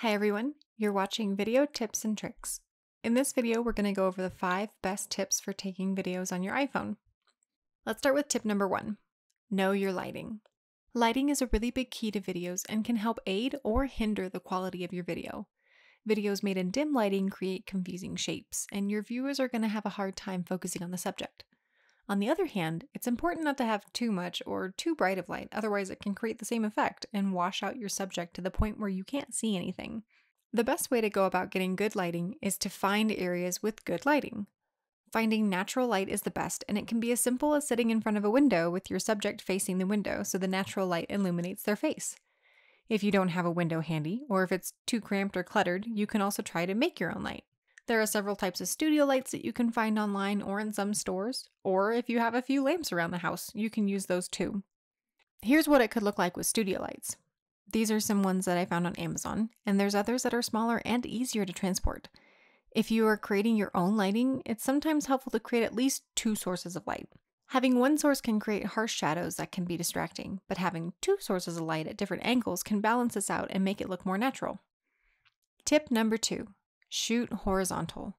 Hi everyone, you're watching Video Tips and Tricks. In this video, we're going to go over the 5 best tips for taking videos on your iPhone. Let's start with tip number 1. Know your lighting. Lighting is a really big key to videos and can help aid or hinder the quality of your video. Videos made in dim lighting create confusing shapes, and your viewers are going to have a hard time focusing on the subject. On the other hand, it's important not to have too much or too bright of light, otherwise, it can create the same effect and wash out your subject to the point where you can't see anything. The best way to go about getting good lighting is to find areas with good lighting. Finding natural light is the best, and it can be as simple as sitting in front of a window with your subject facing the window so the natural light illuminates their face. If you don't have a window handy, or if it's too cramped or cluttered, you can also try to make your own light. There are several types of studio lights that you can find online or in some stores, or if you have a few lamps around the house, you can use those too. Here's what it could look like with studio lights. These are some ones that I found on Amazon, and there's others that are smaller and easier to transport. If you are creating your own lighting, it's sometimes helpful to create at least two sources of light. Having one source can create harsh shadows that can be distracting, but having two sources of light at different angles can balance this out and make it look more natural. Tip number two Shoot horizontal.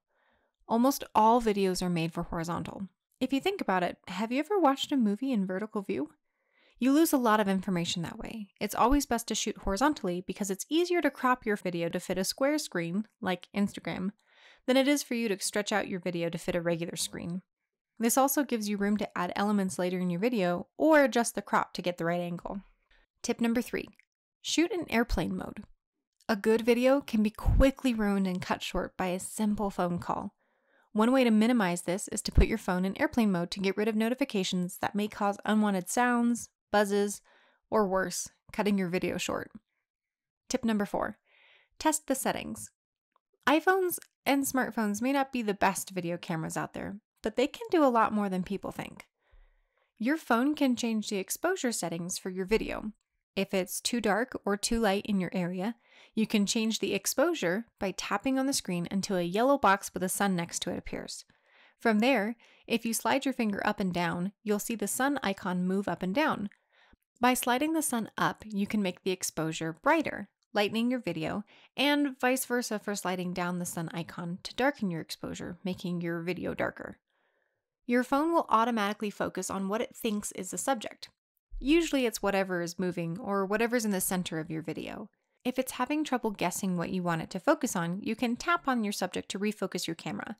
Almost all videos are made for horizontal. If you think about it, have you ever watched a movie in vertical view? You lose a lot of information that way. It's always best to shoot horizontally because it's easier to crop your video to fit a square screen, like Instagram, than it is for you to stretch out your video to fit a regular screen. This also gives you room to add elements later in your video or adjust the crop to get the right angle. Tip number three shoot in airplane mode. A good video can be quickly ruined and cut short by a simple phone call. One way to minimize this is to put your phone in airplane mode to get rid of notifications that may cause unwanted sounds, buzzes, or worse, cutting your video short. Tip number four test the settings. iPhones and smartphones may not be the best video cameras out there, but they can do a lot more than people think. Your phone can change the exposure settings for your video, if it's too dark or too light in your area, you can change the exposure by tapping on the screen until a yellow box with a sun next to it appears. From there, if you slide your finger up and down, you'll see the sun icon move up and down. By sliding the sun up, you can make the exposure brighter, lightening your video, and vice versa for sliding down the sun icon to darken your exposure, making your video darker. Your phone will automatically focus on what it thinks is the subject, Usually it's whatever is moving or whatever's in the center of your video. If it's having trouble guessing what you want it to focus on, you can tap on your subject to refocus your camera.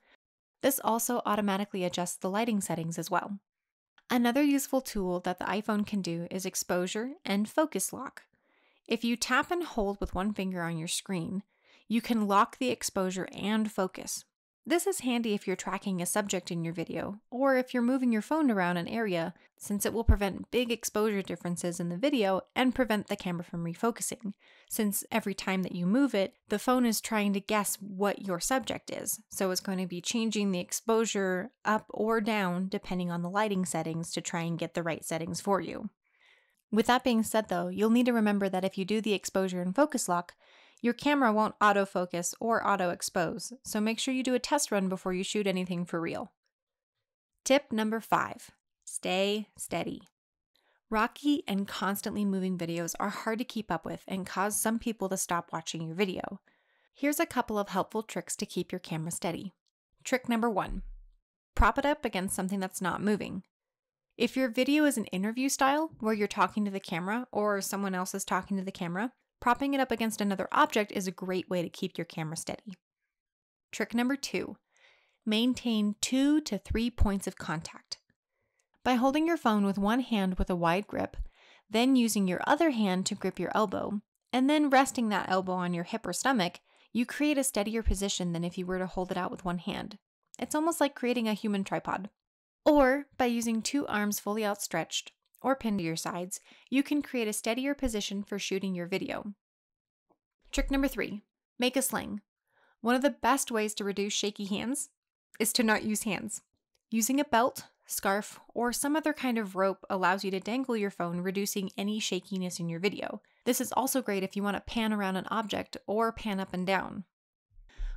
This also automatically adjusts the lighting settings as well. Another useful tool that the iPhone can do is exposure and focus lock. If you tap and hold with one finger on your screen, you can lock the exposure and focus, this is handy if you're tracking a subject in your video, or if you're moving your phone around an area, since it will prevent big exposure differences in the video and prevent the camera from refocusing, since every time that you move it, the phone is trying to guess what your subject is, so it's going to be changing the exposure up or down depending on the lighting settings to try and get the right settings for you. With that being said, though, you'll need to remember that if you do the exposure and focus lock, your camera won't autofocus or auto-expose, so make sure you do a test run before you shoot anything for real. Tip number five, stay steady. Rocky and constantly moving videos are hard to keep up with and cause some people to stop watching your video. Here's a couple of helpful tricks to keep your camera steady. Trick number one, prop it up against something that's not moving. If your video is an interview style where you're talking to the camera or someone else is talking to the camera, Propping it up against another object is a great way to keep your camera steady. Trick number two maintain two to three points of contact. By holding your phone with one hand with a wide grip, then using your other hand to grip your elbow, and then resting that elbow on your hip or stomach, you create a steadier position than if you were to hold it out with one hand. It's almost like creating a human tripod. Or by using two arms fully outstretched, or pinned to your sides, you can create a steadier position for shooting your video. Trick number three make a sling. One of the best ways to reduce shaky hands is to not use hands. Using a belt, scarf, or some other kind of rope allows you to dangle your phone, reducing any shakiness in your video. This is also great if you want to pan around an object or pan up and down.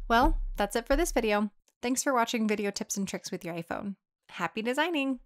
Well, that's it for this video. Thanks for watching Video Tips and Tricks with your iPhone. Happy designing!